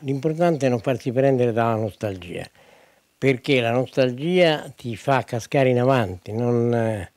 L'importante è non farsi prendere dalla nostalgia, perché la nostalgia ti fa cascare in avanti, non, eh,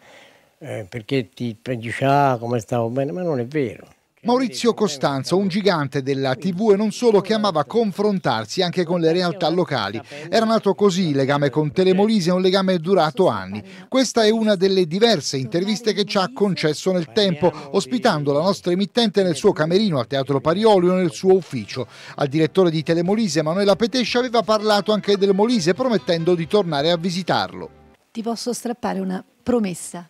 eh perché ti dice ah come stavo bene, ma non è vero. Maurizio Costanzo, un gigante della TV e non solo, che amava confrontarsi anche con le realtà locali. Era nato così il legame con Telemolise, un legame durato anni. Questa è una delle diverse interviste che ci ha concesso nel tempo, ospitando la nostra emittente nel suo camerino al Teatro Parioli o nel suo ufficio. Al direttore di Telemolise, Manuela Petescia, aveva parlato anche del Molise, promettendo di tornare a visitarlo. Ti posso strappare una promessa.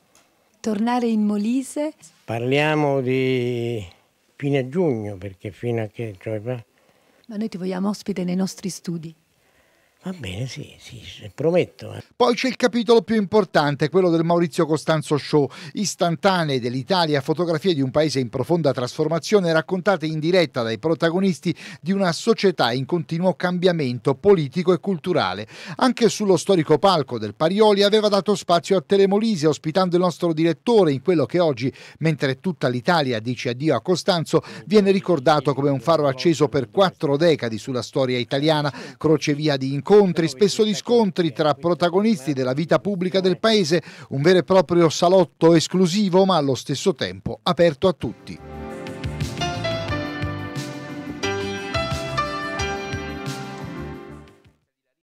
Tornare in Molise. Parliamo di fine giugno, perché fino a che... Cioè, ma noi ti vogliamo ospite nei nostri studi. Va bene, sì, sì, prometto. Eh. Poi c'è il capitolo più importante, quello del Maurizio Costanzo Show, istantanee dell'Italia, fotografie di un paese in profonda trasformazione raccontate in diretta dai protagonisti di una società in continuo cambiamento politico e culturale. Anche sullo storico palco del Parioli aveva dato spazio a Telemolise, ospitando il nostro direttore in quello che oggi, mentre tutta l'Italia dice addio a Costanzo, viene ricordato come un faro acceso per quattro decadi sulla storia italiana, crocevia di incontro incontri, spesso di scontri tra protagonisti della vita pubblica del paese, un vero e proprio salotto esclusivo ma allo stesso tempo aperto a tutti.